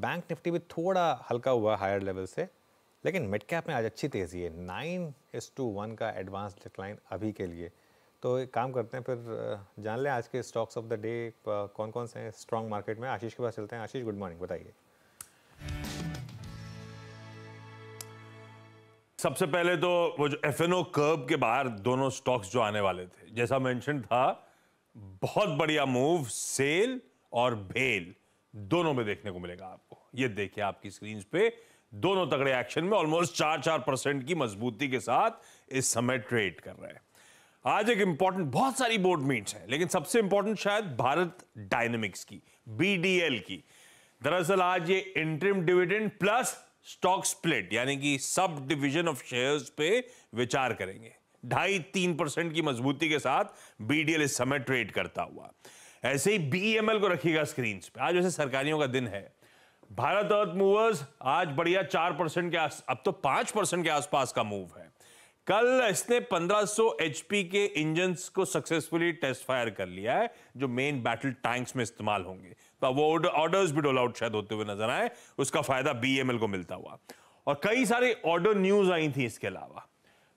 bank Nifty भी थोड़ा हल्का हुआ हायर लेवल से लेकिन मिड कैप में आज अच्छी तेज़ी है नाइन एस टू वन का एडवांस डिक्लाइन अभी के लिए तो एक काम करते हैं फिर जान लें आज के स्टॉक्स ऑफ द डे कौन कौन से हैं स्ट्रॉन्ग मार्केट में आशीष के पास चलते हैं आशीष गुड मॉर्निंग बताइए सबसे पहले तो वो जो एफ एन ओ के बाहर दोनों स्टॉक्स जो आने वाले थे जैसा मेंशन था बहुत बढ़िया मूव सेल और भेल दोनों में देखने को मिलेगा आपको ये देखिए आपकी स्क्रीन पे दोनों तगड़े एक्शन में ऑलमोस्ट चार चार परसेंट की मजबूती के साथ इस समय ट्रेड कर रहे हैं आज एक इंपॉर्टेंट बहुत सारी बोर्ड मीट्स हैं लेकिन सबसे इंपॉर्टेंट शायद भारत डायनेमिक्स की बीडीएल की दरअसल आज ये interim dividend plus stock split यानी कि सब डिवीजन ऑफ शेयर्स पे विचार करेंगे ढाई तीन परसेंट की मजबूती के साथ बीडीएल इस समय ट्रेड करता हुआ ऐसे ही बीईएमएल e को रखिएगा स्क्रीन पे आज वैसे सरकारियों का दिन है भारत अर्थ मूवर्स आज बढ़िया चार परसेंट के अब तो पांच परसेंट के आसपास का मूव है कल इसने 1500 एचपी के इंजन को सक्सेसफुली टेस्ट फायर कर लिया है जो मेन बैटल टैंक्स में इस्तेमाल होंगे तो वो ऑर्डर्स भी डोल आउट शायद होते हुए नजर आए उसका फायदा बीएमएल e को मिलता हुआ और कई सारे ऑर्डर न्यूज आई थी इसके अलावा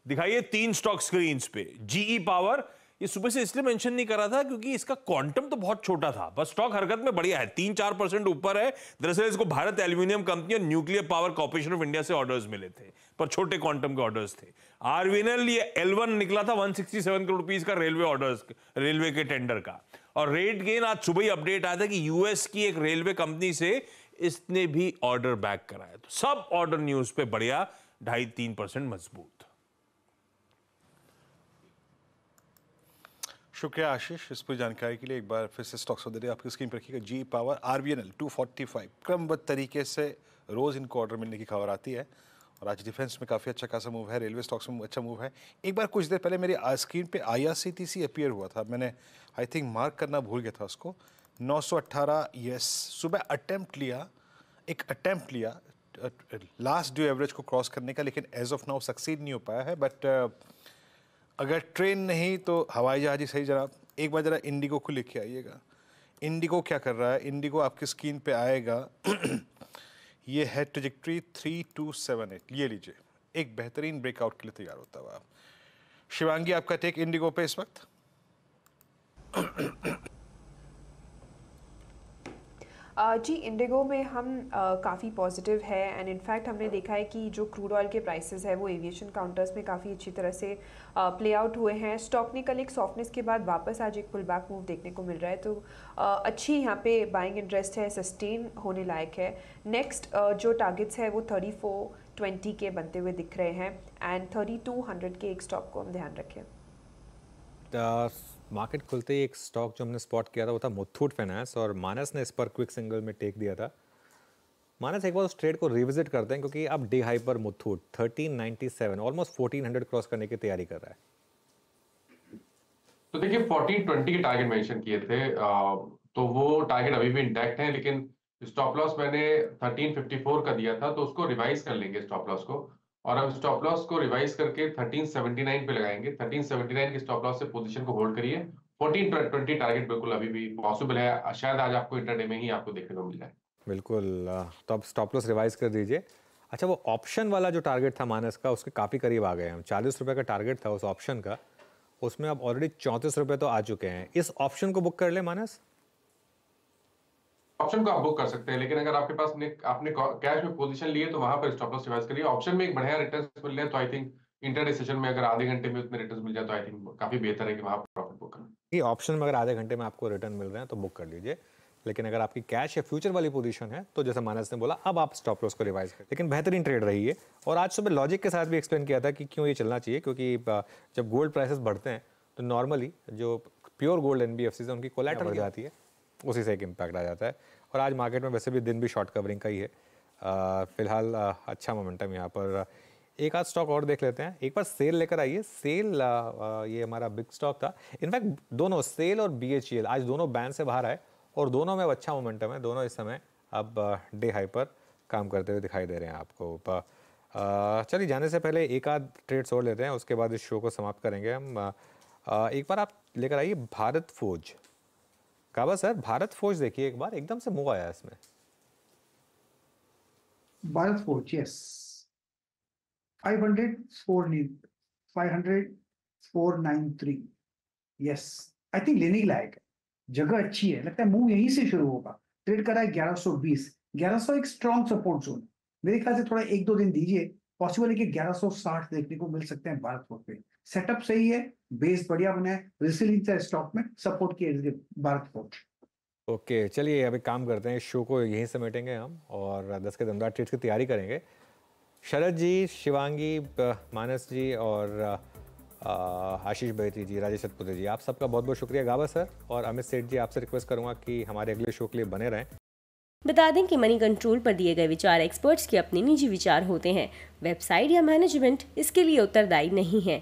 दिखाइए तीन स्टॉक स्क्रीन पे जीई पावर e ये सुबह से इसलिए मेंशन नहीं करा था क्योंकि इसका क्वांटम तो बहुत छोटा था बस स्टॉक हरकत में बढ़िया है तीन चार परसेंट ऊपर है दरअसल इसको भारत एल्यूमिनियम कंपनी और nuclear power corporation of India से ऑर्डर्स मिले थे पर छोटे क्वांटम के ऑर्डर्स थे आरवीएनएल ये एल निकला था वन करोड़ रुपीज का रेलवे ऑर्डर रेलवे के टेंडर का और रेट गेन आज सुबह ही अपडेट आया था कि यूएस की एक रेलवे कंपनी से इसने भी ऑर्डर बैक कराया तो सब ऑर्डर न्यूज पे बढ़िया ढाई तीन परसेंट मजबूत शुक्रिया आशीष इस पूरी जानकारी के लिए एक बार फिर से स्टॉक्स दे आपकी स्क्रीन पर रखिएगा G power R V N L two forty five क्रमबद्ध तरीके से रोज़ इनको ऑर्डर मिलने की खबर आती है और आज डिफेंस में काफ़ी अच्छा खासा मूव है रेलवे स्टॉक्स में अच्छा मूव है एक बार कुछ देर पहले मेरी स्क्रीन पर I R C T C appear हुआ था मैंने आई थिंक मार्क करना भूल गया था उसको नौ सौ अट्ठारह यस सुबह अटैम्प्ट लिया एक अटैम्प्ट लिया लास्ट ड्यू एवरेज को क्रॉस करने का लेकिन एज ऑफ नाउ सक्सीड नहीं हो पाया है बट अगर ट्रेन नहीं तो हवाई जहाज ही सही जनाब एक बार ज़रा इंडिगो को लेके आइएगा इंडिगो क्या कर रहा है इंडिगो आपकी स्क्रीन पे आएगा ये है trajectory three two seven eight ये लीजिए एक बेहतरीन ब्रेकआउट के लिए तैयार होता हुआ आप शिवांगी आपका टेक इंडिगो पे इस वक्त जी इंडिगो में हम काफ़ी पॉजिटिव है एंड इनफैक्ट हमने देखा है कि जो क्रूड ऑयल के प्राइसेस है वो एविएशन काउंटर्स में काफ़ी अच्छी तरह से प्ले आउट हुए हैं स्टॉक ने कल एक सॉफ्टनेस के बाद वापस आज एक पुल बैक मूव देखने को मिल रहा है तो अच्छी यहाँ पे बाइंग इंटरेस्ट है सस्टेन होने लायक है नेक्स्ट जो टारगेट्स है वो थर्टी फोर ट्वेंटी के बनते हुए दिख रहे हैं एंड थर्टी टू हंड्रेड के एक स्टॉक को हम ध्यान रखें मार्केट खुलते ही एक स्टॉक जो हमने स्पॉट किया था वो था मुथूट फाइनेंस और मानस ने इस पर क्विक सिंगल में टेक दिया था मानस एक बार उस ट्रेड को रिविजिट करते हैं क्योंकि अब डी हाई पर Muthoot thirteen ninety seven almost fourteen hundred cross करने की तैयारी कर रहा है तो देखिए फोर्टीन ट्वेंटी के टारगेट मेंशन किए थे तो वो टारगेट अभी भी इंटैक्ट है लेकिन स्टॉप लॉस मैंने थर्टीन फिफ्टी फोर का दिया था तो उसको रिवाइज कर लेंगे स्टॉप लॉस को और हम स्टॉप लॉस को रिवाइज करके 1379 पे लगाएंगे 1379 के स्टॉप लॉस से पोजीशन को होल्ड करिए 1420 टारगेट बिल्कुल अभी भी पॉसिबल है शायद आज आपको इंटरडे में ही आपको देखने को मिल जाए बिल्कुल तो अब स्टॉप लॉस रिवाइज कर दीजिए अच्छा वो ऑप्शन वाला जो टारगेट था माइनस का उसके काफ़ी करीब आ गए हम चालीस रुपये का टारगेट था उस ऑप्शन का उसमें अब ऑलरेडी चौंतीस रुपये तो आ चुके हैं इस ऑप्शन को बुक कर ले मानस ऑप्शन को आप बुक कर सकते हैं लेकिन अगर आपके पास ने, आपने कैश में पोजीशन लिए तो वहां पर स्टॉप लॉस रिवाइज करिए ऑप्शन में एक बढ़िया रिटर्न मिल रहे तो आई थिंक इंटरडे सेशन में अगर आधे घंटे में उतने रिटर्न मिल जाए तो आई थिंक काफी बेहतर है कि वहां प्रॉफिट बुक करें ये ऑप्शन में अगर आधे घंटे में आपको रिटर्न मिल रहे हैं तो बुक कर लीजिए लेकिन अगर आपकी कैश या फ्यूचर वाली पोजीशन है तो जैसे मानस ने बोला अब आप स्टॉप लॉस को रिवाइज करें लेकिन बेहतरीन ट्रेड रही है और आज सुबह लॉजिक के साथ भी एक्सप्लेन किया था कि क्यों ये चलना चाहिए क्योंकि जब गोल्ड प्राइसेस बढ़ते हैं तो नॉर्मली जो प्योर गोल्ड एन बी उनकी कोलेटर बढ़ जाती है उसी से एक इम्पैक्ट आ जाता है और आज मार्केट में वैसे भी दिन भी शॉर्ट कवरिंग का ही है फिलहाल अच्छा मोमेंटम यहाँ पर एक आध स्टॉक और देख लेते हैं एक बार सेल लेकर आइए सेल आ, आ, ये हमारा बिग स्टॉक था इनफैक्ट दोनों सेल और बी e आज दोनों बैन से बाहर आए और दोनों में अच्छा मोमेंटम है दोनों इस समय अब डे हाई पर काम करते हुए दिखाई दे रहे हैं आपको चलिए जाने से पहले एक आध ट्रेड्स और लेते हैं उसके बाद इस शो को समाप्त करेंगे हम एक बार आप लेकर आइए भारत फौज काबा सर भारत फौज देखिए एक बार एकदम से मुंह आया इसमें भारत फौज यस 504 यस आई थिंक लेने के लायक है जगह अच्छी है लगता है मूव यहीं से शुरू होगा ट्रेड करा है 1120 1100 एक स्ट्रॉन्ग सपोर्ट जोन मेरे ख्याल से थोड़ा एक दो दिन दीजिए पॉसिबल है कि 1160 देखने को मिल सकते हैं भारत फौज पे सेटअप सही है बेस बढ़िया बना है रिसिलिंस है स्टॉक में सपोर्ट किया भारत को ओके चलिए अभी काम करते हैं शो को यहीं से समेटेंगे हम और दस के दमदार ट्रीट की तैयारी करेंगे शरद जी शिवांगी मानस जी और आशीष बैती जी राजेश सतपुत्र जी आप सबका बहुत बहुत शुक्रिया गावा सर और अमित सेठ जी आपसे रिक्वेस्ट करूंगा कि हमारे अगले शो के लिए बने रहें बता दें कि मनी कंट्रोल पर दिए गए विचार एक्सपर्ट्स के अपने निजी विचार होते हैं वेबसाइट या मैनेजमेंट इसके लिए उत्तरदायी नहीं है